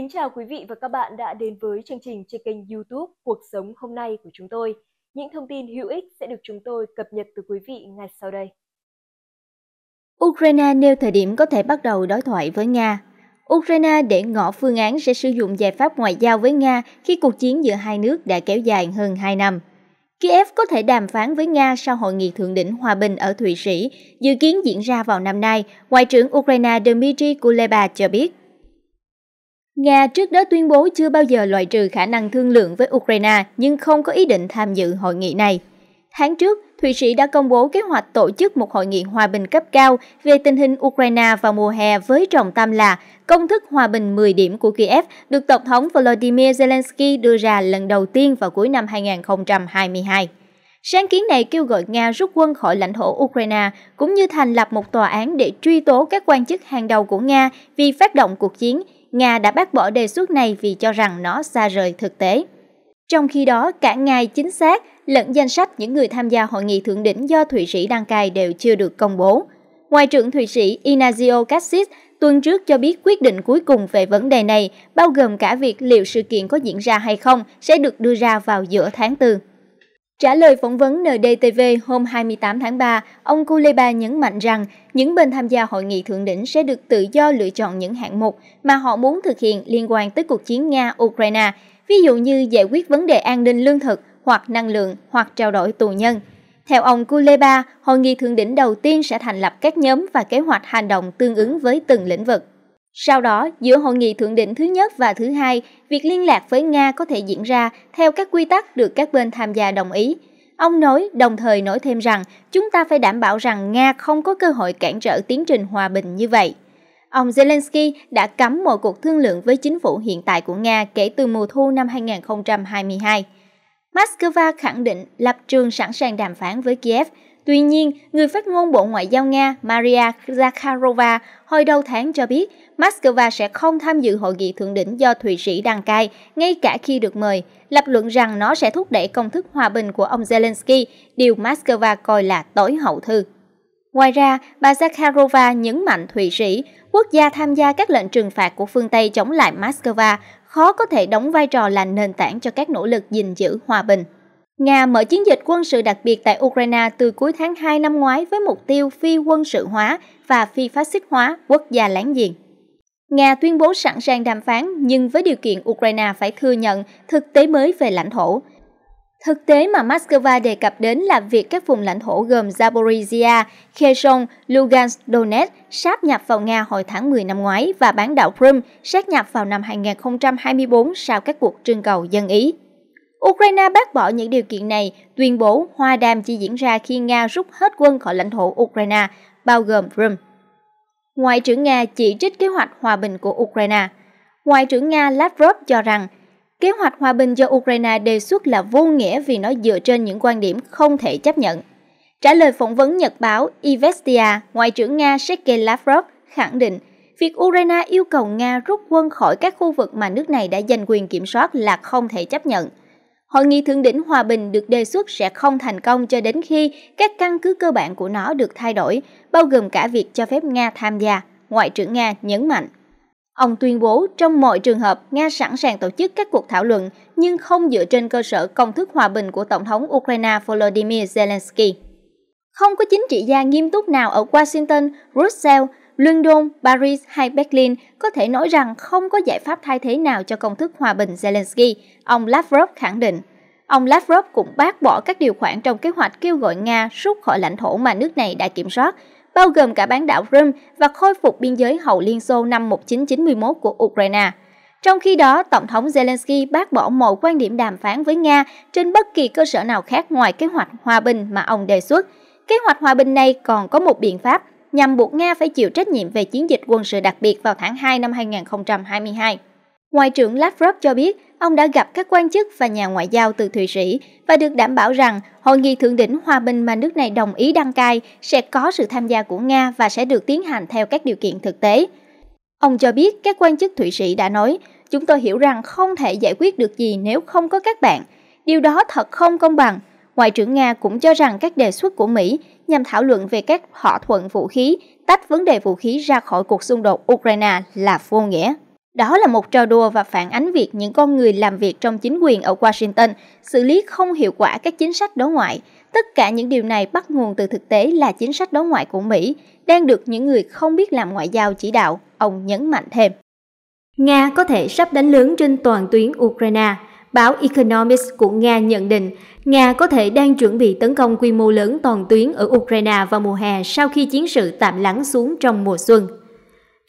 Kính chào quý vị và các bạn đã đến với chương trình trên kênh YouTube Cuộc sống hôm nay của chúng tôi. Những thông tin hữu ích sẽ được chúng tôi cập nhật từ quý vị ngay sau đây. Ukraine nêu thời điểm có thể bắt đầu đối thoại với Nga. Ukraine để ngỏ phương án sẽ sử dụng giải pháp ngoại giao với Nga khi cuộc chiến giữa hai nước đã kéo dài hơn 2 năm. Kiev có thể đàm phán với Nga sau hội nghị thượng đỉnh hòa bình ở Thụy Sĩ, dự kiến diễn ra vào năm nay, Ngoại trưởng Ukraine Dmitry Kuleba cho biết. Nga trước đó tuyên bố chưa bao giờ loại trừ khả năng thương lượng với Ukraine nhưng không có ý định tham dự hội nghị này. Tháng trước, Thụy Sĩ đã công bố kế hoạch tổ chức một hội nghị hòa bình cấp cao về tình hình Ukraine vào mùa hè với trọng tâm là công thức hòa bình 10 điểm của Kiev được Tổng thống Volodymyr Zelensky đưa ra lần đầu tiên vào cuối năm 2022. Sáng kiến này kêu gọi Nga rút quân khỏi lãnh thổ Ukraine cũng như thành lập một tòa án để truy tố các quan chức hàng đầu của Nga vì phát động cuộc chiến Nga đã bác bỏ đề xuất này vì cho rằng nó xa rời thực tế. Trong khi đó, cả ngày chính xác lẫn danh sách những người tham gia hội nghị thượng đỉnh do Thụy Sĩ đăng cai đều chưa được công bố. Ngoại trưởng Thụy Sĩ Inazio Cassis tuần trước cho biết quyết định cuối cùng về vấn đề này, bao gồm cả việc liệu sự kiện có diễn ra hay không, sẽ được đưa ra vào giữa tháng 4. Trả lời phỏng vấn NDTV hôm 28 tháng 3, ông Kuleba nhấn mạnh rằng những bên tham gia hội nghị thượng đỉnh sẽ được tự do lựa chọn những hạng mục mà họ muốn thực hiện liên quan tới cuộc chiến Nga-Ukraine, ví dụ như giải quyết vấn đề an ninh lương thực hoặc năng lượng hoặc trao đổi tù nhân. Theo ông Kuleba, hội nghị thượng đỉnh đầu tiên sẽ thành lập các nhóm và kế hoạch hành động tương ứng với từng lĩnh vực. Sau đó, giữa hội nghị thượng đỉnh thứ nhất và thứ hai, việc liên lạc với Nga có thể diễn ra theo các quy tắc được các bên tham gia đồng ý. Ông nói, đồng thời nói thêm rằng chúng ta phải đảm bảo rằng Nga không có cơ hội cản trở tiến trình hòa bình như vậy. Ông Zelensky đã cấm mọi cuộc thương lượng với chính phủ hiện tại của Nga kể từ mùa thu năm 2022. Moscow khẳng định lập trường sẵn sàng đàm phán với Kiev. Tuy nhiên, người phát ngôn Bộ Ngoại giao Nga Maria Zakharova hồi đầu tháng cho biết Moscow sẽ không tham dự hội nghị thượng đỉnh do Thụy Sĩ đăng cai, ngay cả khi được mời, lập luận rằng nó sẽ thúc đẩy công thức hòa bình của ông Zelensky, điều Moscow coi là tối hậu thư. Ngoài ra, bà Zakharova nhấn mạnh Thụy Sĩ, quốc gia tham gia các lệnh trừng phạt của phương Tây chống lại Moscow, khó có thể đóng vai trò là nền tảng cho các nỗ lực gìn giữ hòa bình. Nga mở chiến dịch quân sự đặc biệt tại Ukraine từ cuối tháng 2 năm ngoái với mục tiêu phi quân sự hóa và phi phát xít hóa quốc gia láng giềng. Nga tuyên bố sẵn sàng đàm phán nhưng với điều kiện Ukraine phải thừa nhận thực tế mới về lãnh thổ. Thực tế mà Moscow đề cập đến là việc các vùng lãnh thổ gồm Zaporizhia, Kherson, Lugansk, Donetsk sáp nhập vào Nga hồi tháng 10 năm ngoái và bán đảo Crimea sát nhập vào năm 2024 sau các cuộc trưng cầu dân Ý. Ukraine bác bỏ những điều kiện này, tuyên bố hòa đàm chỉ diễn ra khi Nga rút hết quân khỏi lãnh thổ Ukraine, bao gồm Crimea. Ngoại trưởng Nga chỉ trích kế hoạch hòa bình của Ukraine. Ngoại trưởng Nga Lavrov cho rằng kế hoạch hòa bình do Ukraine đề xuất là vô nghĩa vì nó dựa trên những quan điểm không thể chấp nhận. Trả lời phỏng vấn Nhật báo Ivestia, Ngoại trưởng Nga Sergei Lavrov khẳng định việc Ukraine yêu cầu Nga rút quân khỏi các khu vực mà nước này đã giành quyền kiểm soát là không thể chấp nhận – hội nghị thượng đỉnh hòa bình được đề xuất sẽ không thành công cho đến khi các căn cứ cơ bản của nó được thay đổi, bao gồm cả việc cho phép Nga tham gia, Ngoại trưởng Nga nhấn mạnh. Ông tuyên bố trong mọi trường hợp Nga sẵn sàng tổ chức các cuộc thảo luận nhưng không dựa trên cơ sở công thức hòa bình của Tổng thống Ukraine Volodymyr Zelensky. Không có chính trị gia nghiêm túc nào ở Washington, Brussels London, Paris hay Berlin có thể nói rằng không có giải pháp thay thế nào cho công thức hòa bình Zelensky, ông Lavrov khẳng định. Ông Lavrov cũng bác bỏ các điều khoản trong kế hoạch kêu gọi Nga rút khỏi lãnh thổ mà nước này đã kiểm soát, bao gồm cả bán đảo Crimea và khôi phục biên giới hậu Liên Xô năm 1991 của Ukraine. Trong khi đó, Tổng thống Zelensky bác bỏ mọi quan điểm đàm phán với Nga trên bất kỳ cơ sở nào khác ngoài kế hoạch hòa bình mà ông đề xuất. Kế hoạch hòa bình này còn có một biện pháp nhằm buộc Nga phải chịu trách nhiệm về chiến dịch quân sự đặc biệt vào tháng 2 năm 2022. Ngoại trưởng Lavrov cho biết ông đã gặp các quan chức và nhà ngoại giao từ Thụy Sĩ và được đảm bảo rằng hội nghị thượng đỉnh hòa bình mà nước này đồng ý đăng cai sẽ có sự tham gia của Nga và sẽ được tiến hành theo các điều kiện thực tế. Ông cho biết các quan chức Thụy Sĩ đã nói, chúng tôi hiểu rằng không thể giải quyết được gì nếu không có các bạn. Điều đó thật không công bằng Ngoại trưởng Nga cũng cho rằng các đề xuất của Mỹ nhằm thảo luận về các thỏa thuận vũ khí, tách vấn đề vũ khí ra khỏi cuộc xung đột Ukraine là vô nghĩa. Đó là một trò đùa và phản ánh việc những con người làm việc trong chính quyền ở Washington xử lý không hiệu quả các chính sách đối ngoại. Tất cả những điều này bắt nguồn từ thực tế là chính sách đối ngoại của Mỹ đang được những người không biết làm ngoại giao chỉ đạo, ông nhấn mạnh thêm. Nga có thể sắp đánh lớn trên toàn tuyến Ukraine Báo Economist của Nga nhận định Nga có thể đang chuẩn bị tấn công quy mô lớn toàn tuyến ở Ukraine vào mùa hè sau khi chiến sự tạm lắng xuống trong mùa xuân.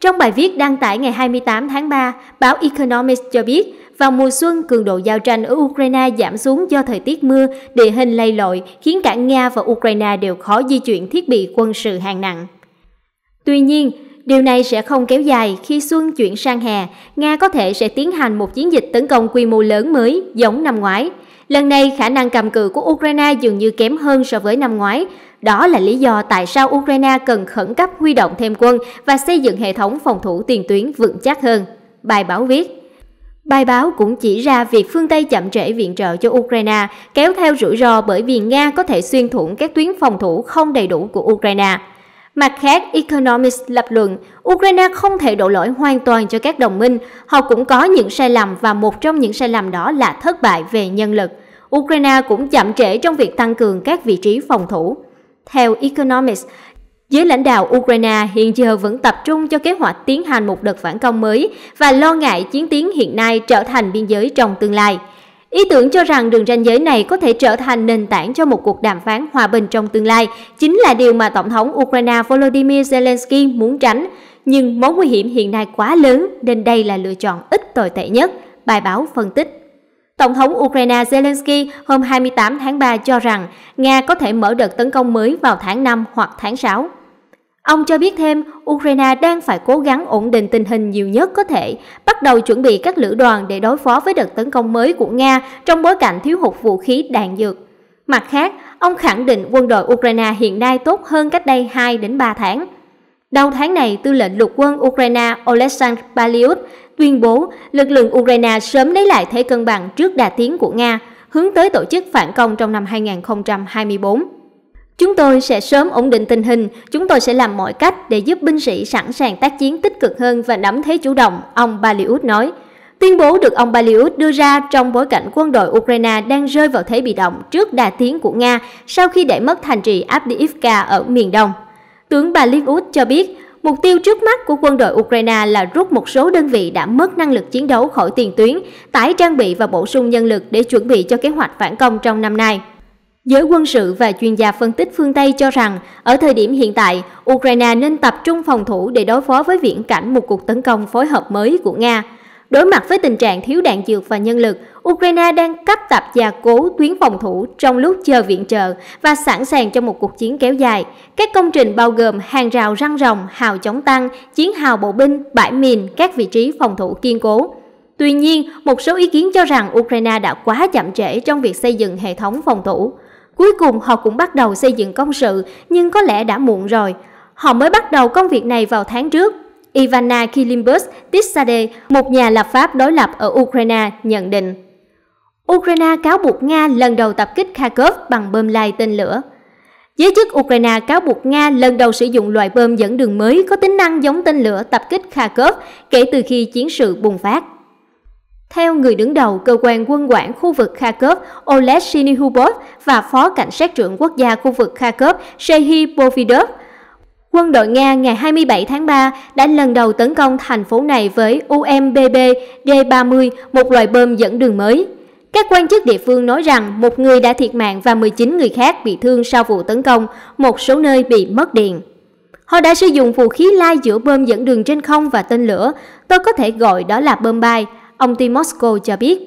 Trong bài viết đăng tải ngày 28 tháng 3, báo Economist cho biết vào mùa xuân, cường độ giao tranh ở Ukraine giảm xuống do thời tiết mưa, địa hình lay lội, khiến cả Nga và Ukraine đều khó di chuyển thiết bị quân sự hạng nặng. Tuy nhiên, Điều này sẽ không kéo dài khi xuân chuyển sang hè, Nga có thể sẽ tiến hành một chiến dịch tấn công quy mô lớn mới giống năm ngoái. Lần này, khả năng cầm cự của Ukraine dường như kém hơn so với năm ngoái. Đó là lý do tại sao Ukraine cần khẩn cấp huy động thêm quân và xây dựng hệ thống phòng thủ tiền tuyến vững chắc hơn. Bài báo viết Bài báo cũng chỉ ra việc phương Tây chậm trễ viện trợ cho Ukraine kéo theo rủi ro bởi vì Nga có thể xuyên thủng các tuyến phòng thủ không đầy đủ của Ukraine. Mặt khác, Economist lập luận, Ukraine không thể đổ lỗi hoàn toàn cho các đồng minh, họ cũng có những sai lầm và một trong những sai lầm đó là thất bại về nhân lực. Ukraine cũng chậm trễ trong việc tăng cường các vị trí phòng thủ. Theo Economist, Giới lãnh đạo Ukraine hiện giờ vẫn tập trung cho kế hoạch tiến hành một đợt phản công mới và lo ngại chiến tiến hiện nay trở thành biên giới trong tương lai. Ý tưởng cho rằng đường ranh giới này có thể trở thành nền tảng cho một cuộc đàm phán hòa bình trong tương lai chính là điều mà Tổng thống Ukraine Volodymyr Zelensky muốn tránh. Nhưng mối nguy hiểm hiện nay quá lớn nên đây là lựa chọn ít tồi tệ nhất, bài báo phân tích. Tổng thống Ukraine Zelensky hôm 28 tháng 3 cho rằng Nga có thể mở đợt tấn công mới vào tháng 5 hoặc tháng 6. Ông cho biết thêm, Ukraine đang phải cố gắng ổn định tình hình nhiều nhất có thể, bắt đầu chuẩn bị các lữ đoàn để đối phó với đợt tấn công mới của Nga trong bối cảnh thiếu hụt vũ khí đạn dược. Mặt khác, ông khẳng định quân đội Ukraine hiện nay tốt hơn cách đây 2 đến 3 tháng. Đầu tháng này, tư lệnh lục quân Ukraine Oleksandr Paliut tuyên bố lực lượng Ukraine sớm lấy lại thế cân bằng trước đà tiến của Nga, hướng tới tổ chức phản công trong năm 2024. Chúng tôi sẽ sớm ổn định tình hình, chúng tôi sẽ làm mọi cách để giúp binh sĩ sẵn sàng tác chiến tích cực hơn và nắm thế chủ động, ông Baliut nói. Tuyên bố được ông Baliut đưa ra trong bối cảnh quân đội Ukraine đang rơi vào thế bị động trước đà tiến của Nga sau khi để mất thành trì Avdiivka ở miền đông. Tướng Baliut cho biết, mục tiêu trước mắt của quân đội Ukraine là rút một số đơn vị đã mất năng lực chiến đấu khỏi tiền tuyến, tái trang bị và bổ sung nhân lực để chuẩn bị cho kế hoạch phản công trong năm nay. Giới quân sự và chuyên gia phân tích phương Tây cho rằng, ở thời điểm hiện tại, Ukraine nên tập trung phòng thủ để đối phó với viễn cảnh một cuộc tấn công phối hợp mới của Nga. Đối mặt với tình trạng thiếu đạn dược và nhân lực, Ukraine đang cấp tập gia cố tuyến phòng thủ trong lúc chờ viện trợ và sẵn sàng cho một cuộc chiến kéo dài. Các công trình bao gồm hàng rào răng rồng, hào chống tăng, chiến hào bộ binh, bãi mìn, các vị trí phòng thủ kiên cố. Tuy nhiên, một số ý kiến cho rằng Ukraine đã quá chậm trễ trong việc xây dựng hệ thống phòng thủ. Cuối cùng họ cũng bắt đầu xây dựng công sự, nhưng có lẽ đã muộn rồi. Họ mới bắt đầu công việc này vào tháng trước. Ivana Kilimbus Tissade, một nhà lập pháp đối lập ở Ukraine, nhận định. Ukraine cáo buộc Nga lần đầu tập kích Kharkov bằng bơm lai tên lửa. Giới chức Ukraine cáo buộc Nga lần đầu sử dụng loại bơm dẫn đường mới có tính năng giống tên lửa tập kích Kharkov kể từ khi chiến sự bùng phát. Theo người đứng đầu cơ quan quân quản khu vực Kharkov Oleg Sinihubov và phó cảnh sát trưởng quốc gia khu vực Kharkov Shehi Bovidov, quân đội Nga ngày 27 tháng 3 đã lần đầu tấn công thành phố này với UMBB D-30, một loại bơm dẫn đường mới. Các quan chức địa phương nói rằng một người đã thiệt mạng và 19 người khác bị thương sau vụ tấn công, một số nơi bị mất điện. Họ đã sử dụng vũ khí lai giữa bơm dẫn đường trên không và tên lửa, tôi có thể gọi đó là bơm bay – Ông Timosko cho biết.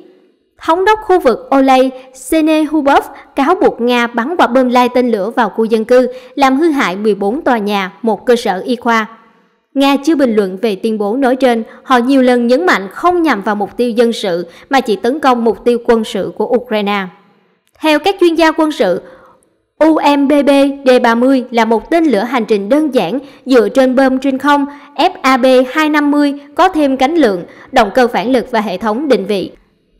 Thống đốc khu vực Oley Senehubov cáo buộc Nga bắn quả bơm lai tên lửa vào khu dân cư, làm hư hại 14 tòa nhà, một cơ sở y khoa. Nga chưa bình luận về tuyên bố nói trên, họ nhiều lần nhấn mạnh không nhằm vào mục tiêu dân sự mà chỉ tấn công mục tiêu quân sự của Ukraine. Theo các chuyên gia quân sự, UMBB D30 là một tên lửa hành trình đơn giản dựa trên bơm trên không FAB-250 có thêm cánh lượng, động cơ phản lực và hệ thống định vị.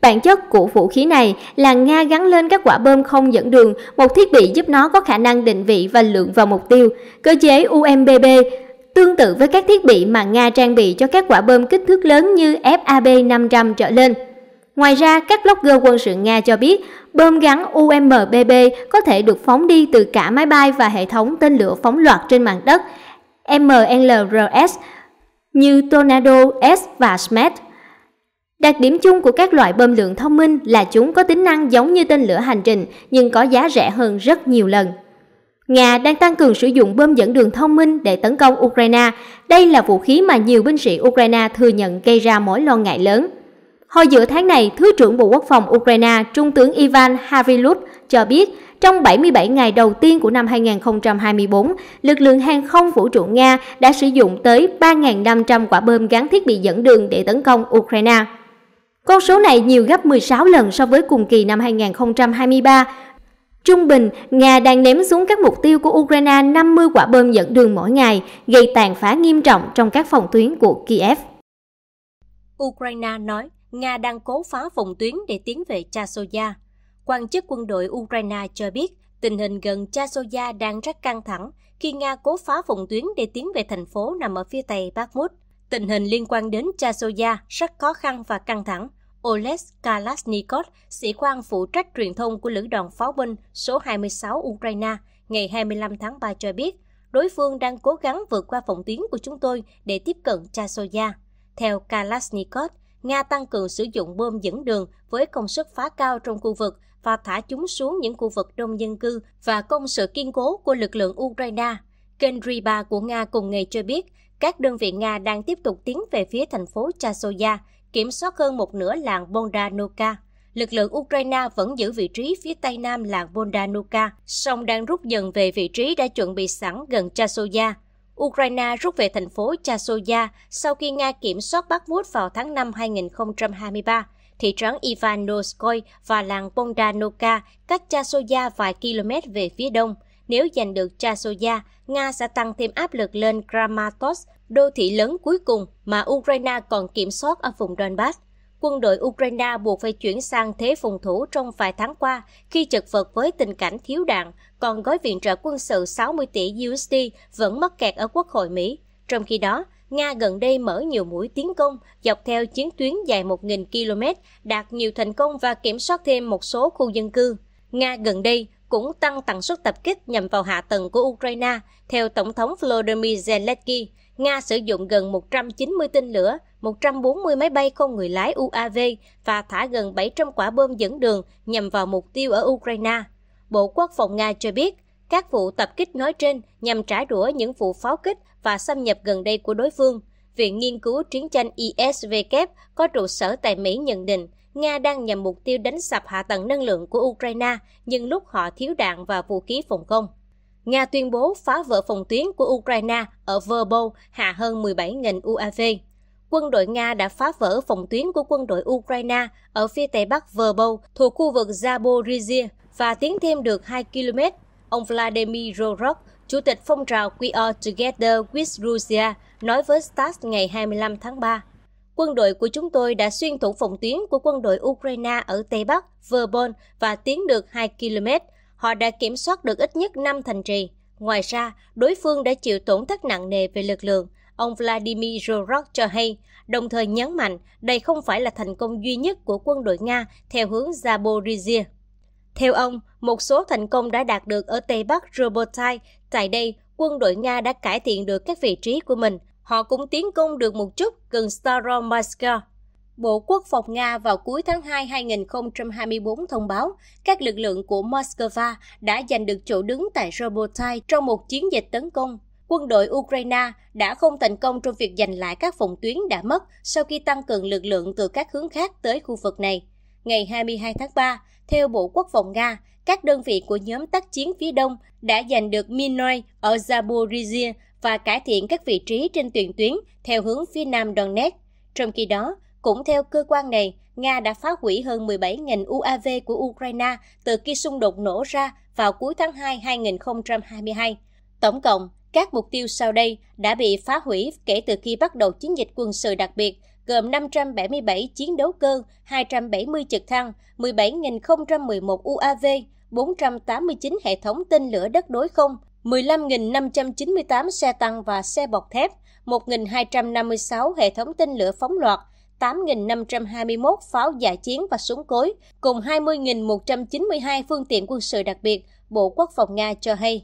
Bản chất của vũ khí này là Nga gắn lên các quả bơm không dẫn đường, một thiết bị giúp nó có khả năng định vị và lượng vào mục tiêu. Cơ chế UMBB tương tự với các thiết bị mà Nga trang bị cho các quả bơm kích thước lớn như FAB 500 trở lên. Ngoài ra, các blogger quân sự Nga cho biết bơm gắn UMBB có thể được phóng đi từ cả máy bay và hệ thống tên lửa phóng loạt trên mặt đất MLRS như Tornado S và SMET. Đặc điểm chung của các loại bơm lượng thông minh là chúng có tính năng giống như tên lửa hành trình nhưng có giá rẻ hơn rất nhiều lần. Nga đang tăng cường sử dụng bơm dẫn đường thông minh để tấn công Ukraine. Đây là vũ khí mà nhiều binh sĩ Ukraine thừa nhận gây ra mối lo ngại lớn. Hồi giữa tháng này, Thứ trưởng Bộ Quốc phòng Ukraine Trung tướng Ivan Harilut cho biết trong 77 ngày đầu tiên của năm 2024, lực lượng hàng không vũ trụ Nga đã sử dụng tới 3.500 quả bơm gắn thiết bị dẫn đường để tấn công Ukraine. Con số này nhiều gấp 16 lần so với cùng kỳ năm 2023. Trung bình, Nga đang ném xuống các mục tiêu của Ukraine 50 quả bơm dẫn đường mỗi ngày, gây tàn phá nghiêm trọng trong các phòng tuyến của Kiev. Ukraine nói Nga đang cố phá phòng tuyến để tiến về Chasoya. Quan chức quân đội Ukraine cho biết tình hình gần Chasoya đang rất căng thẳng khi Nga cố phá phòng tuyến để tiến về thành phố nằm ở phía tây Bakhmut. Tình hình liên quan đến Chasoya rất khó khăn và căng thẳng. Oles Kalashnikov, sĩ quan phụ trách truyền thông của lữ đoàn pháo binh số 26 Ukraine, ngày 25 tháng 3 cho biết, đối phương đang cố gắng vượt qua phòng tuyến của chúng tôi để tiếp cận Chasoya. Theo Kalashnikov, Nga tăng cường sử dụng bơm dẫn đường với công suất phá cao trong khu vực và thả chúng xuống những khu vực đông dân cư và công sự kiên cố của lực lượng Ukraine. Kênh Riba của Nga cùng ngày cho biết, các đơn vị Nga đang tiếp tục tiến về phía thành phố Chasoya, kiểm soát hơn một nửa làng Bondanovka. Lực lượng Ukraine vẫn giữ vị trí phía tây nam làng Bondanovka, song đang rút dần về vị trí đã chuẩn bị sẵn gần Chasoya Ukraine rút về thành phố Chasoya sau khi Nga kiểm soát Bakhmut vào tháng 5 2023 thị trấn Ivanovskoy và làng Bogdanoka, cách Chasoya vài km về phía đông. Nếu giành được Chasoya, Nga sẽ tăng thêm áp lực lên Kramatorsk, đô thị lớn cuối cùng mà Ukraine còn kiểm soát ở vùng Donbass quân đội Ukraine buộc phải chuyển sang thế phòng thủ trong vài tháng qua khi chật vật với tình cảnh thiếu đạn, còn gói viện trợ quân sự 60 tỷ USD vẫn mắc kẹt ở Quốc hội Mỹ. Trong khi đó, Nga gần đây mở nhiều mũi tiến công dọc theo chiến tuyến dài 1.000 km, đạt nhiều thành công và kiểm soát thêm một số khu dân cư. Nga gần đây cũng tăng tần suất tập kích nhằm vào hạ tầng của Ukraine. Theo Tổng thống Volodymyr Zelensky, Nga sử dụng gần 190 tên lửa 140 máy bay không người lái UAV và thả gần 700 quả bom dẫn đường nhằm vào mục tiêu ở Ukraine. Bộ Quốc phòng Nga cho biết, các vụ tập kích nói trên nhằm trả đũa những vụ pháo kích và xâm nhập gần đây của đối phương. Viện Nghiên cứu Chiến tranh ISW có trụ sở tại Mỹ nhận định Nga đang nhằm mục tiêu đánh sập hạ tầng năng lượng của Ukraine nhưng lúc họ thiếu đạn và vũ khí phòng không. Nga tuyên bố phá vỡ phòng tuyến của Ukraine ở Verbo hạ hơn 17.000 UAV quân đội Nga đã phá vỡ phòng tuyến của quân đội Ukraine ở phía tây bắc Verbo, thuộc khu vực Zaporizhia và tiến thêm được 2 km. Ông Vladimir Rorok, Chủ tịch phong trào We Are Together with Russia, nói với Stas ngày 25 tháng 3. Quân đội của chúng tôi đã xuyên thủ phòng tuyến của quân đội Ukraine ở Tây Bắc, Verbon và tiến được 2 km. Họ đã kiểm soát được ít nhất 5 thành trì. Ngoài ra, đối phương đã chịu tổn thất nặng nề về lực lượng, ông Vladimir Zorok cho hay, đồng thời nhấn mạnh đây không phải là thành công duy nhất của quân đội Nga theo hướng Zaporizhia. Theo ông, một số thành công đã đạt được ở Tây Bắc Robotai, tại đây quân đội Nga đã cải thiện được các vị trí của mình. Họ cũng tiến công được một chút gần Staromyska. Bộ Quốc phòng Nga vào cuối tháng 2 2024 thông báo các lực lượng của Moscow đã giành được chỗ đứng tại Robotai trong một chiến dịch tấn công quân đội Ukraine đã không thành công trong việc giành lại các phòng tuyến đã mất sau khi tăng cường lực lượng từ các hướng khác tới khu vực này. Ngày 22 tháng 3, theo Bộ Quốc phòng Nga, các đơn vị của nhóm tác chiến phía Đông đã giành được Minoy ở Zaporizhia và cải thiện các vị trí trên tuyển tuyến theo hướng phía Nam Donetsk. Trong khi đó, cũng theo cơ quan này, Nga đã phá hủy hơn 17.000 UAV của Ukraine từ khi xung đột nổ ra vào cuối tháng 2 2022. Tổng cộng, các mục tiêu sau đây đã bị phá hủy kể từ khi bắt đầu chiến dịch quân sự đặc biệt, gồm 577 chiến đấu cơ, 270 trực thăng, 17.011 UAV, 489 hệ thống tên lửa đất đối không, 15.598 xe tăng và xe bọc thép, 1.256 hệ thống tên lửa phóng loạt, 8.521 pháo dạ chiến và súng cối, cùng 20.192 phương tiện quân sự đặc biệt, Bộ Quốc phòng Nga cho hay.